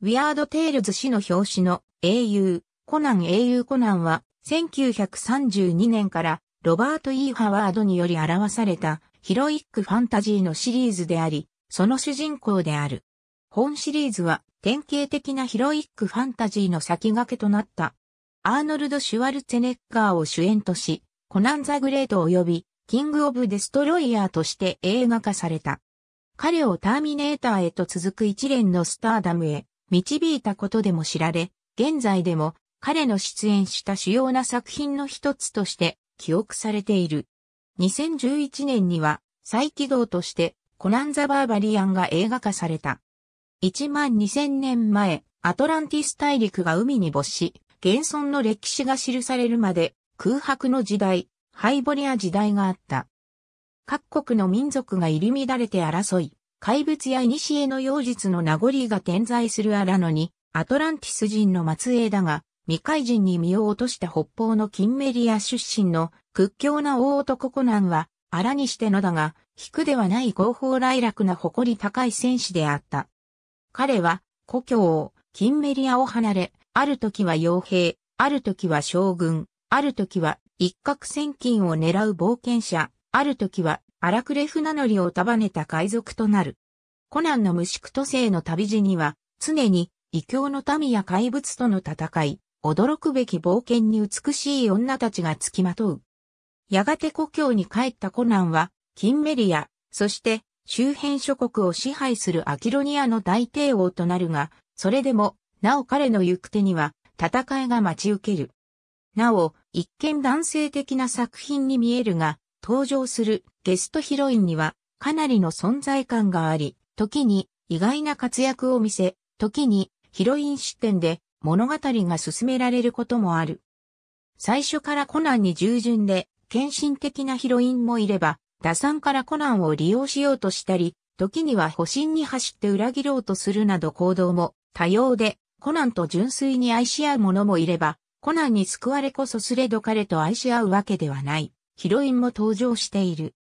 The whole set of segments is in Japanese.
ウィアード・テイルズ氏の表紙の英雄、コナン英雄コナンは、1932年からロバート・ E・ ハワードにより表されたヒロイック・ファンタジーのシリーズであり、その主人公である。本シリーズは典型的なヒロイック・ファンタジーの先駆けとなった。アーノルド・シュワルツェネッガーを主演とし、コナン・ザ・グレート及びキング・オブ・デストロイヤーとして映画化された。彼をターミネーターへと続く一連のスターダムへ導いたことでも知られ、現在でも彼の出演した主要な作品の一つとして記憶されている。2011年には再起動としてコナンザ・バーバリアンが映画化された。1万2000年前、アトランティス大陸が海に没し、現存の歴史が記されるまで空白の時代、ハイボリア時代があった。各国の民族が入り乱れて争い、怪物や古の妖術の名残が点在する荒野に、アトランティス人の末裔だが、未開人に身を落とした北方のキンメリア出身の屈強な大男コナンは、荒にしてのだが、引くではない合法来楽な誇り高い戦士であった。彼は、故郷を、キンメリアを離れ、ある時は傭兵、ある時は将軍、ある時は一攫千金を狙う冒険者、ある時はアラクレフナノリを束ねた海賊となる。コナンの無宿都政の旅路には、常に異教の民や怪物との戦い、驚くべき冒険に美しい女たちが付きまとう。やがて故郷に帰ったコナンは、キンメリア、そして周辺諸国を支配するアキロニアの大帝王となるが、それでも、なお彼の行く手には戦いが待ち受ける。なお、一見男性的な作品に見えるが、登場するゲストヒロインにはかなりの存在感があり、時に意外な活躍を見せ、時にヒロイン視点で物語が進められることもある。最初からコナンに従順で献身的なヒロインもいれば、打算からコナンを利用しようとしたり、時には保身に走って裏切ろうとするなど行動も多様で、コナンと純粋に愛し合う者もいれば、コナンに救われこそすれど、彼と愛し合うわけではない。ヒロインも登場している。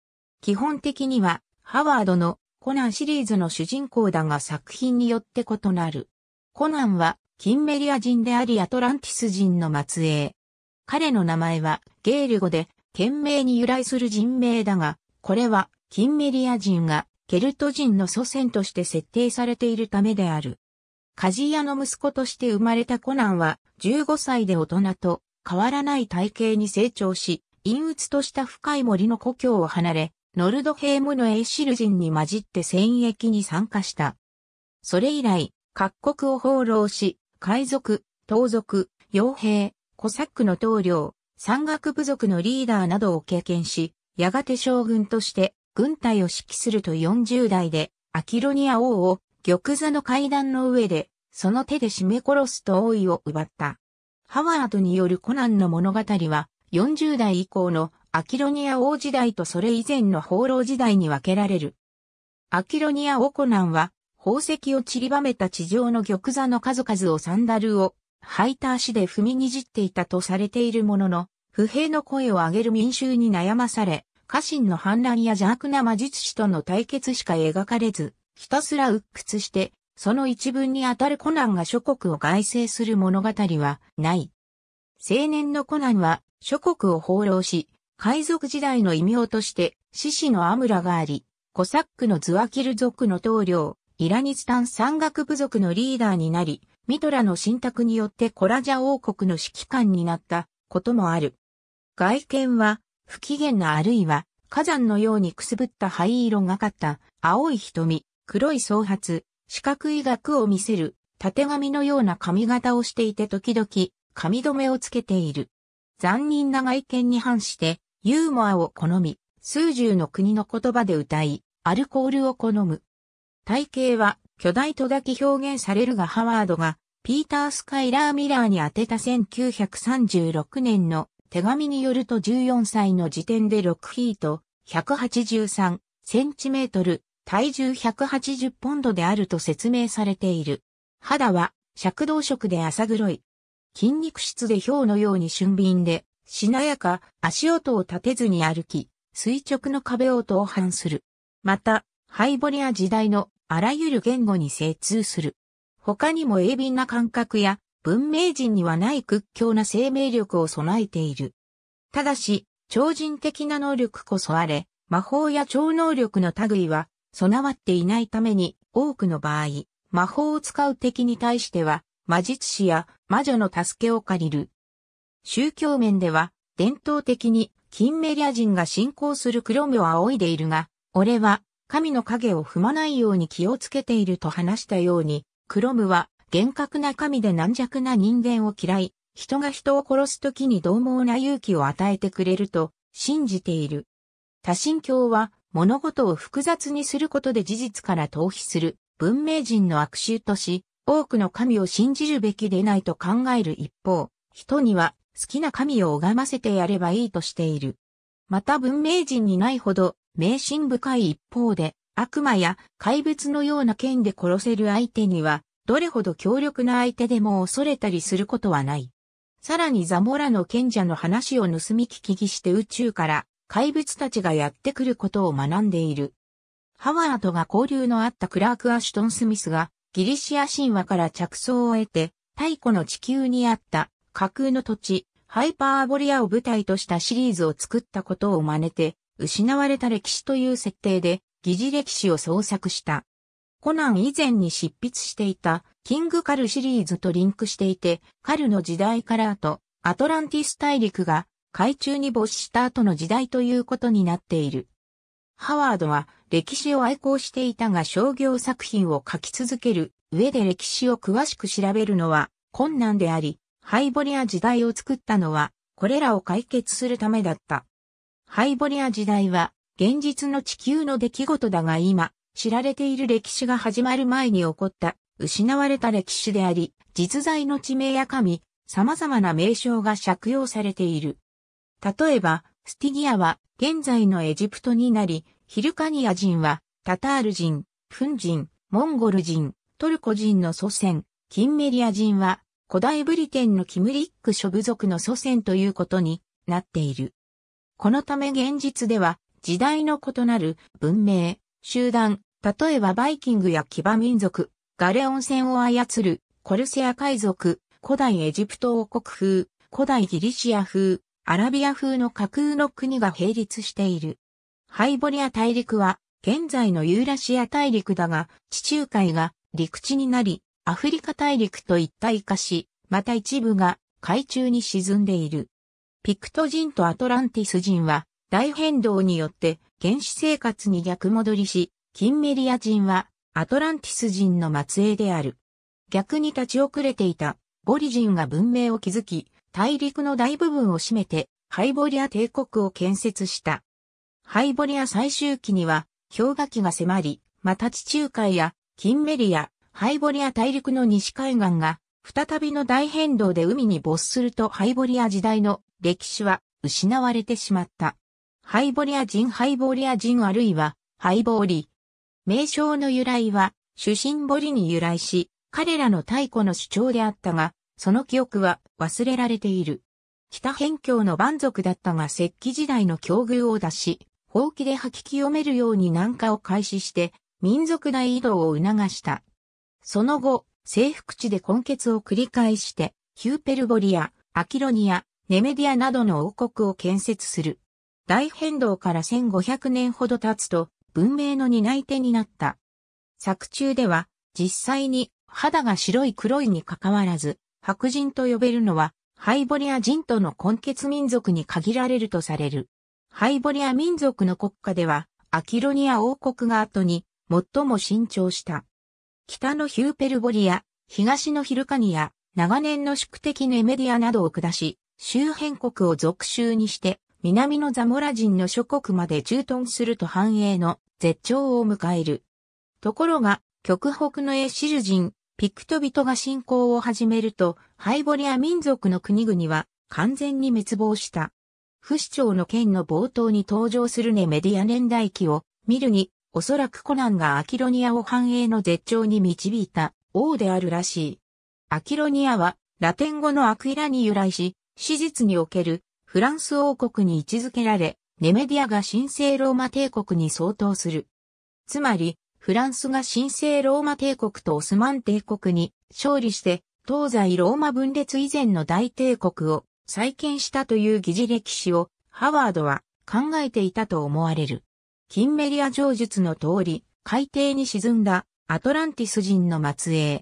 基本的には、ハワードのコナンシリーズの主人公だが作品によって異なる。コナンは、キンメリア人でありアトランティス人の末裔。彼の名前は、ゲール語で、懸命に由来する人名だが、これは、キンメリア人が、ケルト人の祖先として設定されているためである。カジヤの息子として生まれたコナンは、15歳で大人と変わらない体型に成長し、陰鬱とした深い森の故郷を離れ、ノルドヘームのエイシル人に混じって戦役に参加した。それ以来、各国を放浪し、海賊、盗賊、傭兵、コサックの統領、山岳部族のリーダーなどを経験し、やがて将軍として軍隊を指揮すると40代で、アキロニア王を玉座の階段の上で、その手で締め殺すと王位を奪った。ハワードによるコナンの物語は、40代以降のアキロニア王時代とそれ以前の放浪時代に分けられる。アキロニア王コナンは、宝石を散りばめた地上の玉座の数々をサンダルを、履いた足で踏みにじっていたとされているものの、不平の声を上げる民衆に悩まされ、家臣の反乱や邪悪な魔術師との対決しか描かれず、ひたすら鬱屈して、その一文にあたるコナンが諸国を外制する物語はない。青年のコナンは諸国を放浪し、海賊時代の異名として、獅子のアムラがあり、コサックのズワキル族の統領、イラニスタン山岳部族のリーダーになり、ミトラの信託によってコラジャ王国の指揮官になったこともある。外見は不機嫌なあるいは火山のようにくすぶった灰色がかった青い瞳、黒い総髪、四角い額を見せる縦髪のような髪型をしていて時々髪留めをつけている。残忍な外見に反してユーモアを好み、数十の国の言葉で歌い、アルコールを好む。体型は巨大とだけ表現されるがハワードがピーター・スカイラー・ミラーに当てた1936年の手紙によると14歳の時点で6ヒート、183センチメートル、体重180ポンドであると説明されている。肌は、赤銅色で浅黒い、筋肉質で表のように俊敏で、しなやか、足音を立てずに歩き、垂直の壁を投範する。また、ハイボリア時代のあらゆる言語に精通する。他にも鋭敏な感覚や文明人にはない屈強な生命力を備えている。ただし、超人的な能力こそあれ、魔法や超能力の類は備わっていないために多くの場合、魔法を使う敵に対しては魔術師や魔女の助けを借りる。宗教面では、伝統的に、キンメリア人が信仰する黒目を仰いでいるが、俺は、神の影を踏まないように気をつけていると話したように、クロムは厳格な神で軟弱な人間を嫌い、人が人を殺す時に獰猛な勇気を与えてくれると信じている。多神教は物事を複雑にすることで事実から逃避する文明人の悪臭とし、多くの神を信じるべきでないと考える一方、人には好きな神を拝ませてやればいいとしている。また文明人にないほど迷信深い一方で、悪魔や怪物のような剣で殺せる相手には、どれほど強力な相手でも恐れたりすることはない。さらにザモラの賢者の話を盗み聞きして宇宙から怪物たちがやってくることを学んでいる。ハワードが交流のあったクラーク・アシュトン・スミスがギリシア神話から着想を得て、太古の地球にあった架空の土地、ハイパーボリアを舞台としたシリーズを作ったことを真似て、失われた歴史という設定で、疑似歴史を創作した。コナン以前に執筆していた、キングカルシリーズとリンクしていて、カルの時代からと、アトランティス大陸が海中に没した後の時代ということになっている。ハワードは歴史を愛好していたが商業作品を書き続ける上で歴史を詳しく調べるのは困難であり、ハイボリア時代を作ったのは、これらを解決するためだった。ハイボリア時代は、現実の地球の出来事だが今、知られている歴史が始まる前に起こった、失われた歴史であり、実在の地名や神、様々な名称が借用されている。例えば、スティギアは現在のエジプトになり、ヒルカニア人は、タタール人、フン人、モンゴル人、トルコ人の祖先、キンメリア人は、古代ブリテンのキムリック諸部族の祖先ということになっている。このため現実では、時代の異なる文明、集団、例えばバイキングや騎馬民族、ガレオン戦を操る、コルセア海賊、古代エジプト王国風、古代ギリシア風、アラビア風の架空の国が並立している。ハイボリア大陸は、現在のユーラシア大陸だが、地中海が陸地になり、アフリカ大陸と一体化し、また一部が海中に沈んでいる。ピクト人とアトランティス人は、大変動によって原始生活に逆戻りし、キンメリア人はアトランティス人の末裔である。逆に立ち遅れていたボリ人が文明を築き、大陸の大部分を占めてハイボリア帝国を建設した。ハイボリア最終期には、氷河期が迫り、また地中海や、キンメリア、ハイボリア大陸の西海岸が、再びの大変動で海に没するとハイボリア時代の歴史は失われてしまった。ハイボリア人ハイボリア人あるいは、ハイボーリ。名称の由来は、主神堀に由来し、彼らの太古の主張であったが、その記憶は忘れられている。北辺境の蛮族だったが石器時代の境遇を出し、ほうきで吐き清めるように南下を開始して、民族内移動を促した。その後、征服地で根血を繰り返して、ヒューペルボリア、アキロニア、ネメディアなどの王国を建設する。大変動から1500年ほど経つと、文明の担い手になった。作中では、実際に肌が白い黒いにかかわらず、白人と呼べるのは、ハイボリア人との根血民族に限られるとされる。ハイボリア民族の国家では、アキロニア王国が後に最も伸長した。北のヒューペルボリア、東のヒルカニア、長年の宿敵ネメディアなどを下し、周辺国を属州にして、南のザモラ人の諸国まで駐屯すると繁栄の絶頂を迎える。ところが、極北のエシル人、ピクト人が侵攻を始めると、ハイボリア民族の国々は完全に滅亡した。不死鳥の剣の冒頭に登場するネメディア年代記を見るに、おそらくコナンがアキロニアを繁栄の絶頂に導いた王であるらしい。アキロニアはラテン語のアクイラに由来し、史実におけるフランス王国に位置づけられ、ネメディアが神聖ローマ帝国に相当する。つまり、フランスが神聖ローマ帝国とオスマン帝国に勝利して、東西ローマ分裂以前の大帝国を再建したという疑似歴史をハワードは考えていたと思われる。キンメリア上述の通り、海底に沈んだアトランティス人の末裔。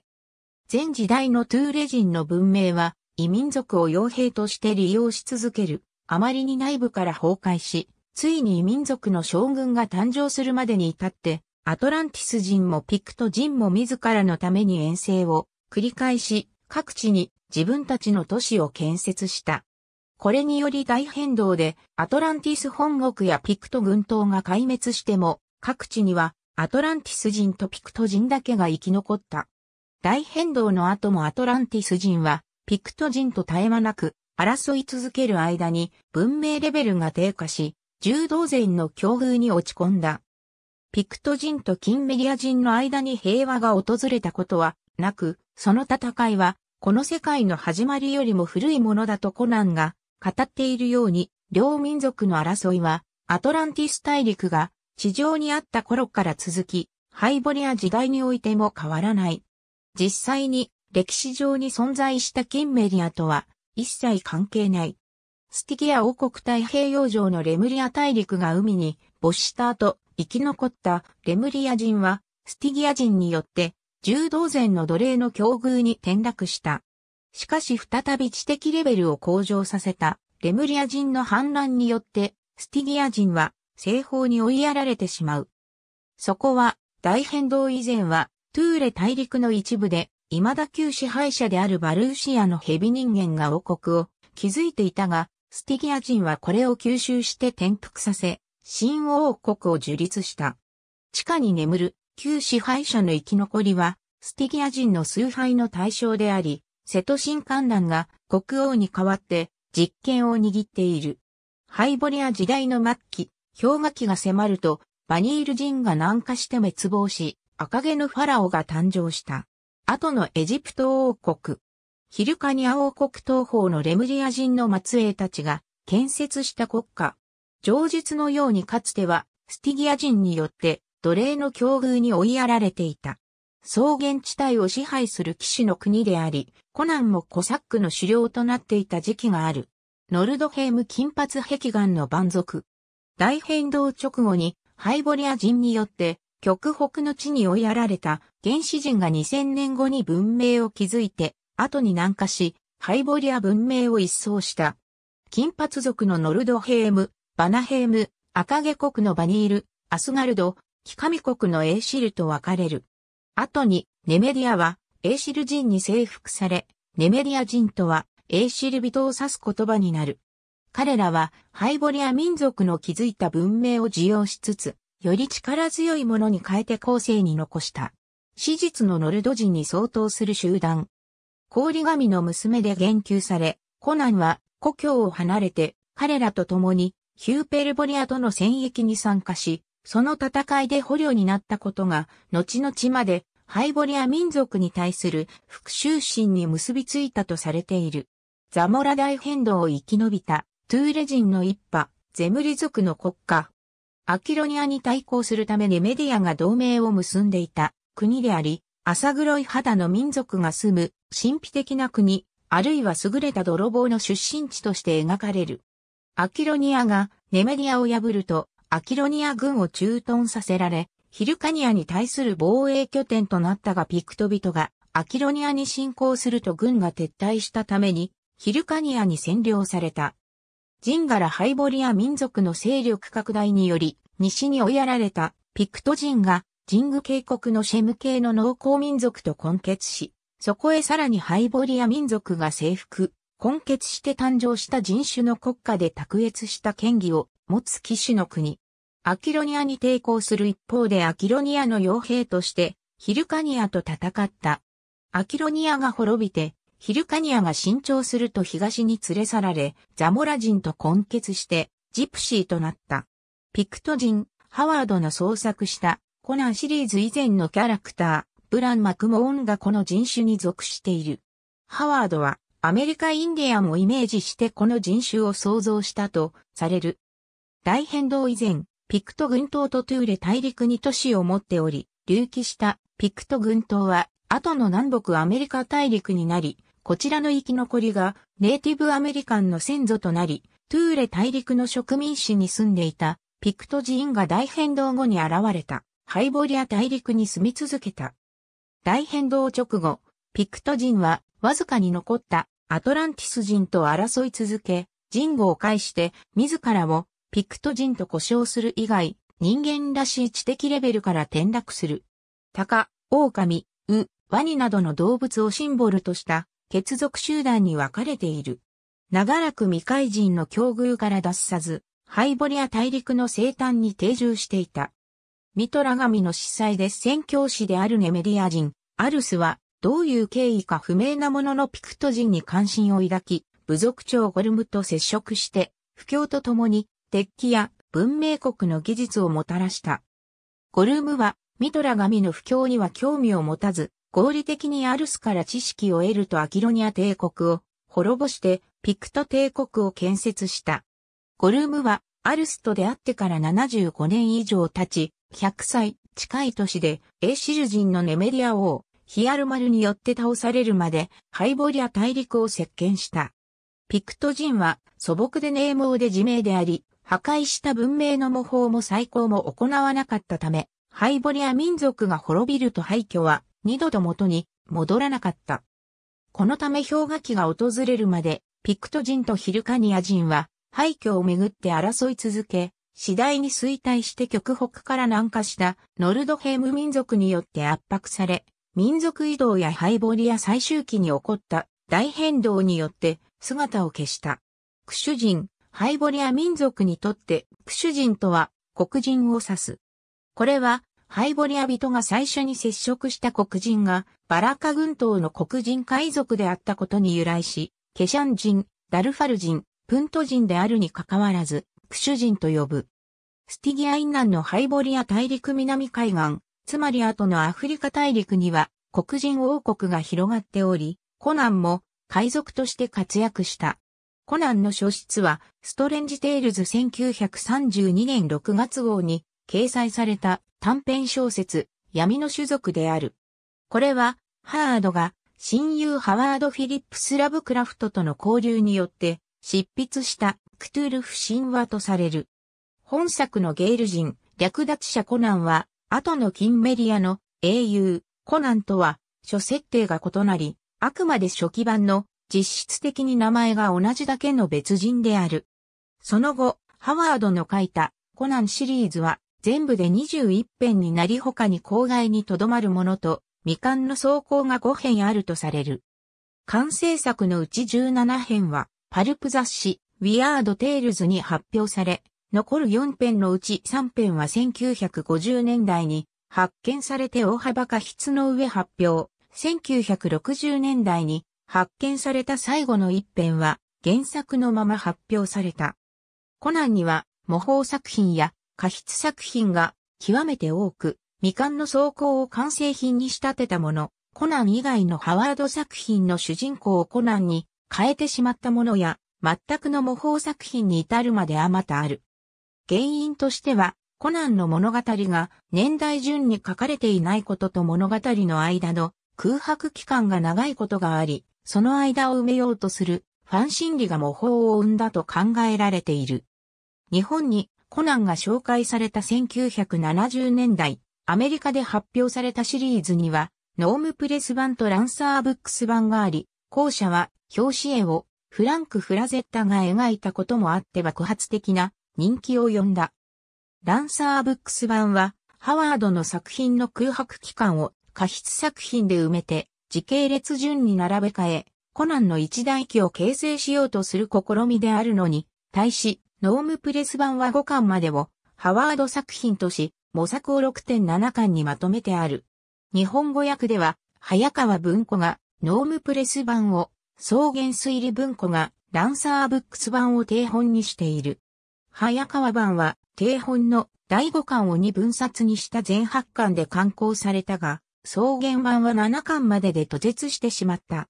前時代のトゥーレ人の文明は異民族を傭兵として利用し続ける。あまりに内部から崩壊し、ついに異民族の将軍が誕生するまでに至って、アトランティス人もピクト人も自らのために遠征を繰り返し、各地に自分たちの都市を建設した。これにより大変動でアトランティス本国やピクト群島が壊滅しても各地にはアトランティス人とピクト人だけが生き残った。大変動の後もアトランティス人はピクト人と絶え間なく争い続ける間に文明レベルが低下し、柔道前の境遇に落ち込んだ。ピクト人とキンメディア人の間に平和が訪れたことはなく、その戦いはこの世界の始まりよりも古いものだとコナンが語っているように、両民族の争いは、アトランティス大陸が地上にあった頃から続き、ハイボリア時代においても変わらない。実際に歴史上に存在したンメディアとは一切関係ない。スティギア王国太平洋上のレムリア大陸が海に没した後、生き残ったレムリア人は、スティギア人によって柔道前の奴隷の境遇に転落した。しかし再び知的レベルを向上させたレムリア人の反乱によってスティギア人は西方に追いやられてしまう。そこは大変動以前はトゥーレ大陸の一部で未だ旧支配者であるバルーシアの蛇人間が王国を築いていたが、スティギア人はこれを吸収して転覆させ、新王国を樹立した。地下に眠る旧支配者の生き残りは、スティギア人の崇拝の対象であり、瀬戸新観覧が国王に代わって実権を握っている。ハイボリア時代の末期、氷河期が迫ると、バニール人が南下して滅亡し、赤毛のファラオが誕生した。後のエジプト王国。ヒルカニア王国東方のレムリア人の末裔たちが建設した国家。上述のようにかつては、スティギア人によって奴隷の境遇に追いやられていた。草原地帯を支配する騎士の国であり、コナンもコサックの狩猟となっていた時期がある。ノルドヘーム金髪壁岩の蛮族。大変動直後にハイボリア人によって極北の地に追いやられた原始人が2000年後に文明を築いて、後に南下し、ハイボリア文明を一掃した。金髪族のノルドヘーム、バナヘーム、赤毛国のバニール、アスガルド、木カミ国のエーシルと分かれる。後に、ネメディアは、エーシル人に征服され、ネメディア人とは、エーシル人を指す言葉になる。彼らは、ハイボリア民族の築いた文明を受容しつつ、より力強いものに変えて後世に残した。史実のノルド人に相当する集団。氷神の娘で言及され、コナンは故郷を離れて彼らと共にヒューペルボリアとの戦役に参加し、その戦いで捕虜になったことが、後々まで、ハイボリア民族に対する復讐心に結びついたとされている。ザモラ大変動を生き延びた、トゥーレ人の一派、ゼムリ族の国家。アキロニアに対抗するためにメディアが同盟を結んでいた国であり、浅黒い肌の民族が住む神秘的な国、あるいは優れた泥棒の出身地として描かれる。アキロニアがネメディアを破るとアキロニア軍を駐屯させられ、ヒルカニアに対する防衛拠点となったがピクト人がアキロニアに侵攻すると軍が撤退したために、ヒルカニアに占領された。ジンガラハイボリア民族の勢力拡大により、西に追いやられたピクト人が、ジング渓谷のシェム系の農耕民族と混血し、そこへさらにハイボリア民族が征服、混血して誕生した人種の国家で卓越した権威を持つ騎士の国。アキロニアに抵抗する一方でアキロニアの傭兵としてヒルカニアと戦った。アキロニアが滅びて、ヒルカニアが伸長すると東に連れ去られ、ザモラ人と混血してジプシーとなった。ピクト人、ハワードの創作したコナンシリーズ以前のキャラクター、ブラン・マクモーンがこの人種に属している。ハワードはアメリカ・インディアンをイメージしてこの人種を創造したとされる大変動以前、ピクト群島とトゥーレ大陸に都市を持っており、隆起したピクト群島は、後の南北アメリカ大陸になり、こちらの生き残りがネイティブアメリカンの先祖となり、トゥーレ大陸の植民地に住んでいたピクト寺院が大変動後に現れたハイボリア大陸に住み続けた。大変動直後、ピクト人はわずかに残ったアトランティス人と争い続け、人語を介して自らをピクト人と故障する以外、人間らしい知的レベルから転落する。鷹、狼、ウ、ワニなどの動物をシンボルとした血族集団に分かれている。長らく未開人の境遇から脱さず、ハイボリア大陸の西端に定住していた。ミトラ神の司祭で宣教師であるネメリア人、アルスは、どういう経緯か不明なもののピクト人に関心を抱き、部族長ゴルムと接触して、不況と共に鉄器や文明国の技術をもたらした。ゴルムは、ミトラ神の不況には興味を持たず、合理的にアルスから知識を得るとアキロニア帝国を滅ぼしてピクト帝国を建設した。ゴルムはアルスと出会ってから75年以上経ち、100歳近い年でエーシル人のネメリア王、ヒアルマルによって倒されるまでハイボリア大陸を接見した。ピクト人は素朴でネーーで自明であり、破壊した文明の模倣も再興も行わなかったため、ハイボリア民族が滅びると廃墟は二度と元に戻らなかった。このため氷河期が訪れるまで、ピクト人とヒルカニア人は廃墟をめぐって争い続け、次第に衰退して極北から南下したノルドヘーム民族によって圧迫され、民族移動やハイボリア最終期に起こった大変動によって姿を消した。クシュ人、ハイボリア民族にとってクシュ人とは黒人を指す。これはハイボリア人が最初に接触した黒人がバラカ群島の黒人海賊であったことに由来し、ケシャン人、ダルファル人、プント人であるにかかわらず、クシュ人と呼ぶ。スティギアインナンのハイボリア大陸南海岸、つまり後のアフリカ大陸には黒人王国が広がっており、コナンも海賊として活躍した。コナンの書室は、ストレンジテイルズ1932年6月号に掲載された短編小説、闇の種族である。これは、ハードが親友ハワード・フィリップス・ラブクラフトとの交流によって執筆したクトゥルフ神話とされる。本作のゲール人、略奪者コナンは、後のキンメリアの英雄、コナンとは、諸設定が異なり、あくまで初期版の実質的に名前が同じだけの別人である。その後、ハワードの書いたコナンシリーズは全部で21編になり他に郊外に留まるものと未完の走行が5編あるとされる。完成作のうち17編はパルプ雑誌ウィアード・テイルズに発表され、残る4編のうち3編は1950年代に発見されて大幅過失の上発表、1960年代に発見された最後の一編は原作のまま発表された。コナンには模倣作品や過筆作品が極めて多く、未完の装甲を完成品に仕立てたもの、コナン以外のハワード作品の主人公をコナンに変えてしまったものや、全くの模倣作品に至るまであまたある。原因としては、コナンの物語が年代順に書かれていないことと物語の間の空白期間が長いことがあり、その間を埋めようとするファン心理が模倣を生んだと考えられている。日本にコナンが紹介された1970年代、アメリカで発表されたシリーズには、ノームプレス版とランサーブックス版があり、後者は表紙絵をフランク・フラゼッタが描いたこともあって爆発的な人気を呼んだ。ランサーブックス版はハワードの作品の空白期間を過失作品で埋めて時系列順に並べ替え、コナンの一大記を形成しようとする試みであるのに、対し、ノームプレス版は5巻までを、ハワード作品とし、模索を6.7巻にまとめてある。日本語訳では、早川文庫が、ノームプレス版を、草原推理文庫が、ランサーブックス版を定本にしている。早川版は、定本の第5巻を2分冊にした全8巻で刊行されたが、草原版は7巻までで途絶してしまった。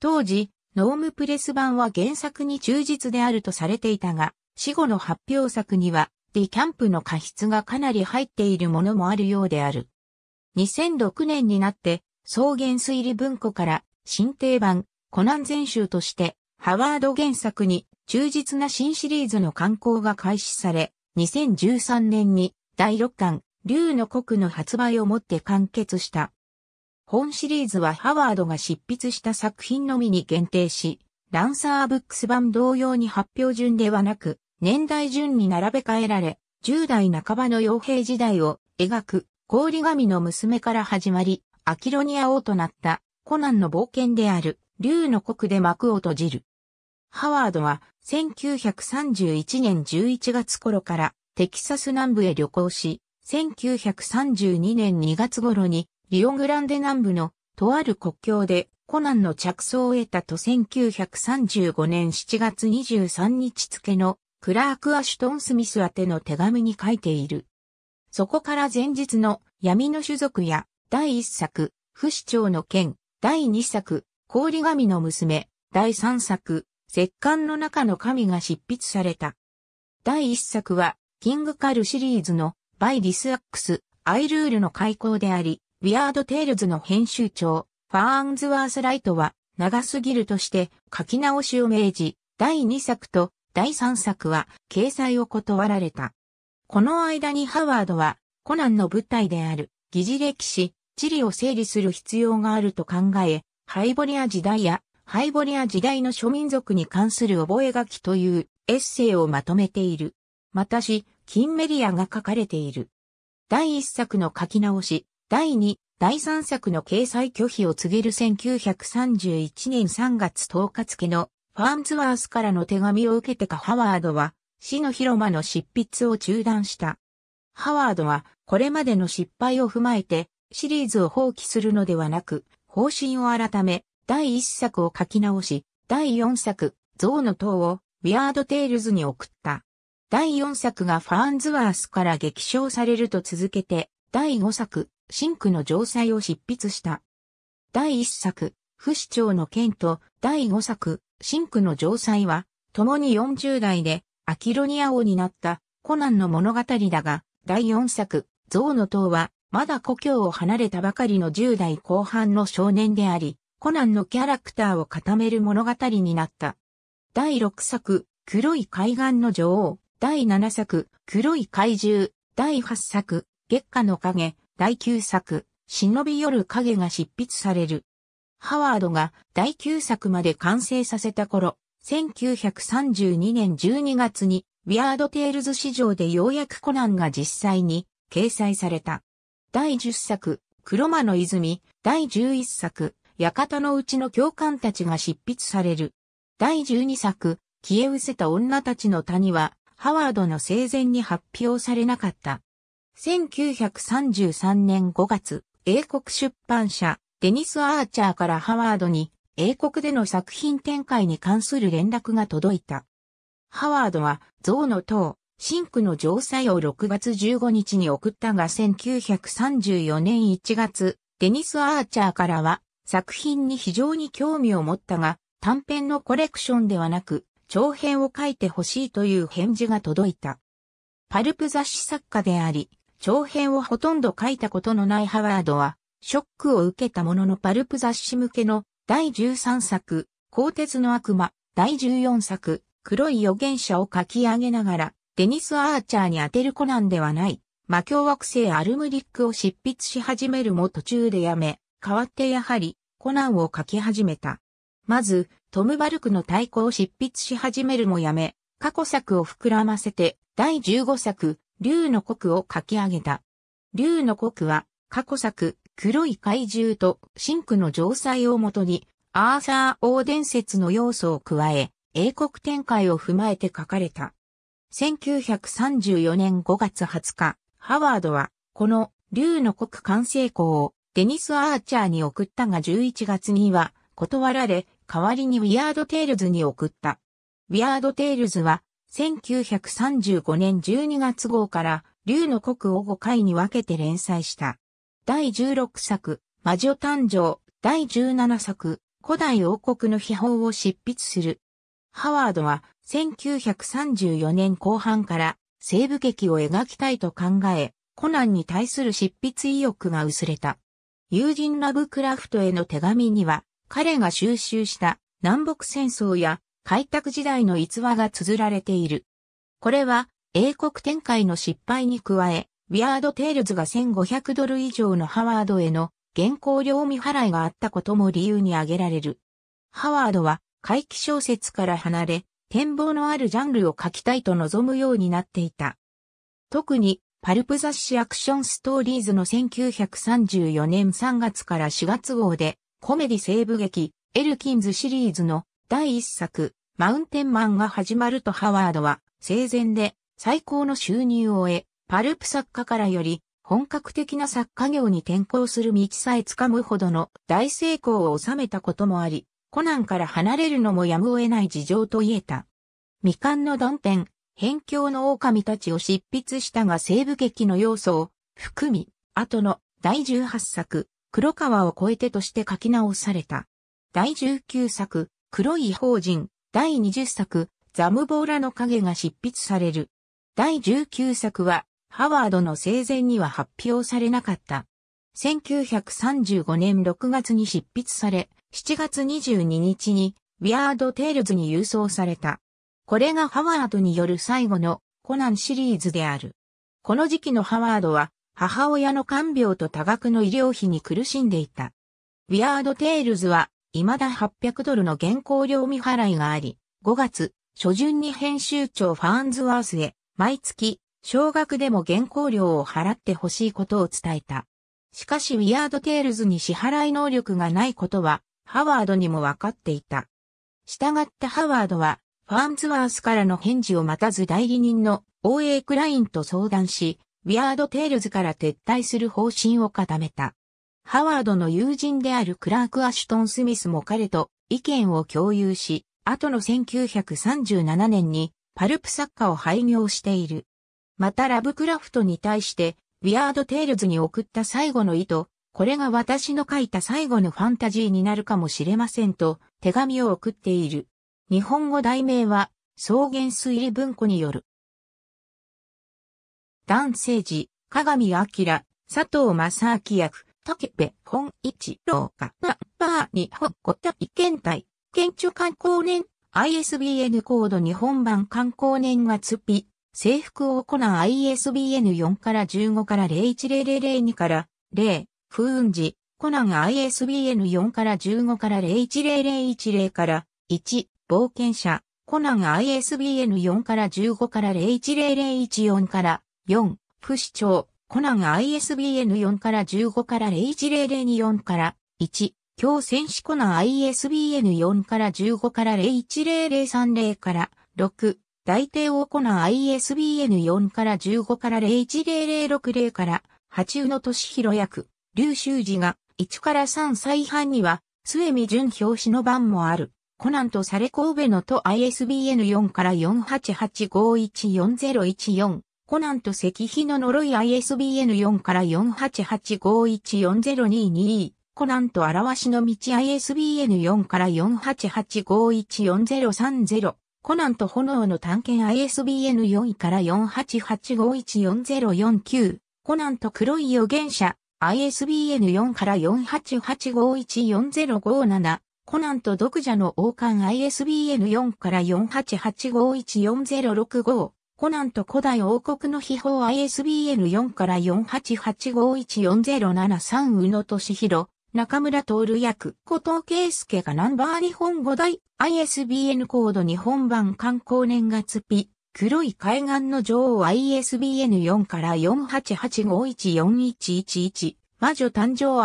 当時、ノームプレス版は原作に忠実であるとされていたが、死後の発表作には、ディキャンプの過失がかなり入っているものもあるようである。2006年になって、草原推理文庫から新定版コナン全集として、ハワード原作に忠実な新シリーズの刊行が開始され、2013年に第6巻竜の国の発売をもって完結した。本シリーズはハワードが執筆した作品のみに限定し、ランサーブックス版同様に発表順ではなく、年代順に並べ替えられ、10代半ばの傭兵時代を描く、氷神の娘から始まり、アキロニア王となったコナンの冒険である、竜の国で幕を閉じる。ハワードは1931年11月頃からテキサス南部へ旅行し、1932年2月頃にリオグランデ南部のとある国境でコナンの着想を得たと1935年7月23日付のクラーク・アシュトン・スミス宛ての手紙に書いている。そこから前日の闇の種族や第1作、不死鳥の剣、第2作、氷神の娘、第3作、石棺の中の神が執筆された。第1作は、キングカルシリーズのバイ・ディス・アックス、アイルールの開講であり、ウィアード・テイルズの編集長、ファーンズワース・ライトは、長すぎるとして書き直しを命じ、第2作と第3作は掲載を断られた。この間にハワードは、コナンの舞台である、疑似歴史、地理を整理する必要があると考え、ハイボリア時代や、ハイボリア時代の諸民族に関する覚書というエッセイをまとめている。またし、金メリアが書かれている。第1作の書き直し、第2、第3作の掲載拒否を告げる1931年3月10日付のファーンズワースからの手紙を受けてかハワードは死の広間の執筆を中断した。ハワードはこれまでの失敗を踏まえてシリーズを放棄するのではなく方針を改め第1作を書き直し第4作象の塔をウィアードテイルズに送った。第4作がファーンズワースから激賞されると続けて、第5作、シンクの城塞を執筆した。第1作、不死鳥の剣と第5作、シンクの城塞は、共に40代で、アキロニア王になったコナンの物語だが、第4作、象の塔は、まだ故郷を離れたばかりの10代後半の少年であり、コナンのキャラクターを固める物語になった。第6作、黒い海岸の女王第7作、黒い怪獣、第8作、月下の影、第9作、忍び寄る影が執筆される。ハワードが第9作まで完成させた頃、1932年12月に、ウィアードテールズ史上でようやくコナンが実際に掲載された。第10作、黒間の泉、第11作、館のうちの教官たちが執筆される。第12作、消え失せた女たちの谷は、ハワードの生前に発表されなかった。1933年5月、英国出版社、デニス・アーチャーからハワードに、英国での作品展開に関する連絡が届いた。ハワードは、象の塔、シンクの城塞を6月15日に送ったが1934年1月、デニス・アーチャーからは、作品に非常に興味を持ったが、短編のコレクションではなく、長編を書いてほしいという返事が届いた。パルプ雑誌作家であり、長編をほとんど書いたことのないハワードは、ショックを受けたもののパルプ雑誌向けの第13作、鋼鉄の悪魔、第14作、黒い預言者を書き上げながら、デニス・アーチャーに当てるコナンではない、魔境惑星アルムリックを執筆し始めるも途中でやめ、代わってやはり、コナンを書き始めた。まず、トム・バルクの対抗を執筆し始めるもやめ、過去作を膨らませて、第15作、竜の国を書き上げた。竜の国は、過去作、黒い怪獣とシンクの城塞をもとに、アーサー王伝説の要素を加え、英国展開を踏まえて書かれた。1934年5月20日、ハワードは、この竜の国完成校をデニス・アーチャーに送ったが11月には断られ、代わりにウィアード・テイルズに送った。ウィアード・テイルズは、1935年12月号から、竜の国を5回に分けて連載した。第16作、魔女誕生、第17作、古代王国の秘宝を執筆する。ハワードは、1934年後半から、西部劇を描きたいと考え、コナンに対する執筆意欲が薄れた。友人ラブクラフトへの手紙には、彼が収集した南北戦争や開拓時代の逸話が綴られている。これは英国展開の失敗に加え、ウィアード・テイルズが1500ドル以上のハワードへの原稿料未払いがあったことも理由に挙げられる。ハワードは怪奇小説から離れ、展望のあるジャンルを書きたいと望むようになっていた。特に、パルプ雑誌アクションストーリーズの1934年3月から4月号で、コメディ西部劇、エルキンズシリーズの第一作、マウンテンマンが始まるとハワードは、生前で最高の収入を得、パルプ作家からより、本格的な作家業に転向する道さえつかむほどの大成功を収めたこともあり、コナンから離れるのもやむを得ない事情と言えた。未完の断片、辺境の狼たちを執筆したが西部劇の要素を含み、後の第18作、黒川を越えてとして書き直された。第19作、黒い法人、第20作、ザムボーラの影が執筆される。第19作は、ハワードの生前には発表されなかった。1935年6月に執筆され、7月22日に、ウィアード・テイルズに郵送された。これがハワードによる最後のコナンシリーズである。この時期のハワードは母親の看病と多額の医療費に苦しんでいた。ウィアード・テイルズは、未だ800ドルの原稿料未払いがあり、5月、初旬に編集長ファーンズワースへ、毎月、少額でも原稿料を払ってほしいことを伝えた。しかしウィアード・テイルズに支払い能力がないことは、ハワードにも分かっていた。従ってハワードは、ファーンズワースからの返事を待たず代理人の OA クラインと相談し、ウィアード・テイルズから撤退する方針を固めた。ハワードの友人であるクラーク・アシュトン・スミスも彼と意見を共有し、後の1937年にパルプ作家を廃業している。またラブクラフトに対して、ウィアード・テイルズに送った最後の意図、これが私の書いた最後のファンタジーになるかもしれませんと手紙を送っている。日本語題名は草原推理文庫による男性児、鏡明、佐藤正明役、竹部本一郎が、ナンバー日本五体検体、県庁観光年、ISBN コード日本版観光年が月日、制服を行う ISBN4 から15から01002から0、風雲寺、コナン ISBN4 から15から01010から1、冒険者、コナン ISBN4 から15から01004から4、不死鳥、コナン ISBN4 から15から01004から1、強戦士コナン ISBN4 から15から01030から6、大帝王コナン ISBN4 から15から01060から八宇野俊弘役、劉修二が1から3歳半には、末見純表紙の番もある。コナンとされ神戸のと ISBN4 から488514014コナンと石碑の呪い ISBN4 から488514022コナンと表しの道 ISBN4 から488514030コナンと炎の探検 ISBN4 から488514049コナンと黒い預言者 ISBN4 から488514057コナンと読者の王冠 ISBN4 から488514065コナンと古代王国の秘宝 ISBN4 から48851407宇野敏弘、中村徹役、古藤圭介がナンバー日本五代 ISBN コード日本版観光年月日、黒い海岸の女王 ISBN4 から4885141111、魔女誕生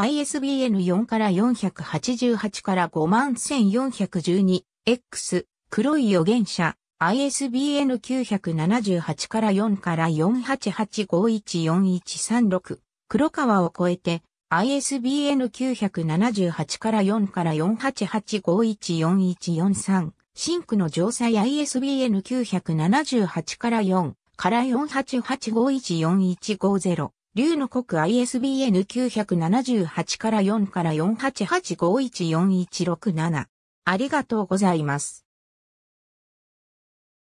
ISBN4 から488から 51412X、黒い預言者 ISBN 978から4から488514136黒川を超えて ISBN 978から4から488514143シンクの城載 ISBN 978から4から488514150龍の国 ISBN 978から4から488514167ありがとうございます。